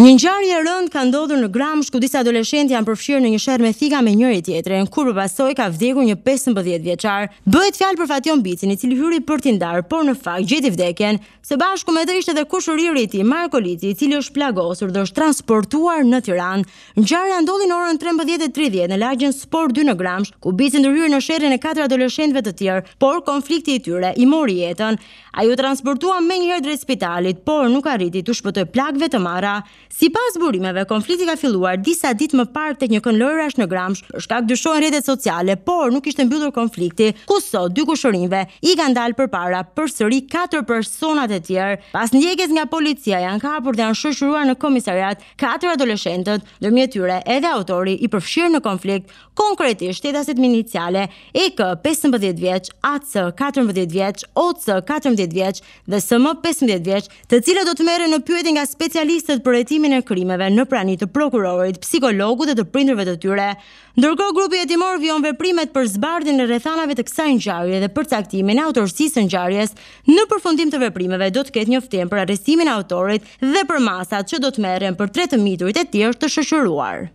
Një ngjarje e rënd ka ndodhur në Gramsh ku disa adoleshentë janë përfshirë në një sherr me thika me njëri tjetrin, ku përpasoi ka vdekur një 15 vjeçar. Bëhet fjalë për Fatjon Bicin, i cili hyri për t'i ndar, por në fakt gjeti vdekjen së bashku me të ishte edhe kushëriri i tij, Marko Liti, i cili është plagosur dhe është transportuar në Tiranë. Ngjarja ndodhi në orën 13:30 në lagjen Sport 2 në Gramsh, ku Bici ndërhyr në sherrin e katër adoleshentëve të tjerë, por konflikti i tyre i mori jetën. Ai u transportua menjëherë drejt spitalit, por nuk arriti të shpëtoi plagëve të marra. Si pas burimeve, konflikti ka filluar disa ditë më parë të një kënlërash në gramsh, shkak dyshojnë redet sociale, por nuk ishte mbyllur konflikti, ku sot dy kushërinve i kanë dalë për para për sëri 4 personat e tjerë. Pas njekes nga policia janë kapur dhe janë shëshruar në komisariat 4 adoleshentët, dërmje tyre edhe autori i përfshirë në konflikt, konkretisht shtetaset minicjale, EK 15 vjeq, AC 14 vjeq, OC 14 vjeq dhe SM 15 vjeq, të cilë do të mere në pyetin nga specialistët për në e krimeve në prani të prokurorit, psikologut dhe të prindrëve të tyre. Ndërko, grupi e timor vion veprimet për zbardin e rethanave të kësa nxarje dhe për caktimin e autorësis nxarjes në përfundim të veprimeve do të ketë njoftim për arrestimin autorit dhe për masat që do të meren për tretë miturit e tjerë të shëshëruar.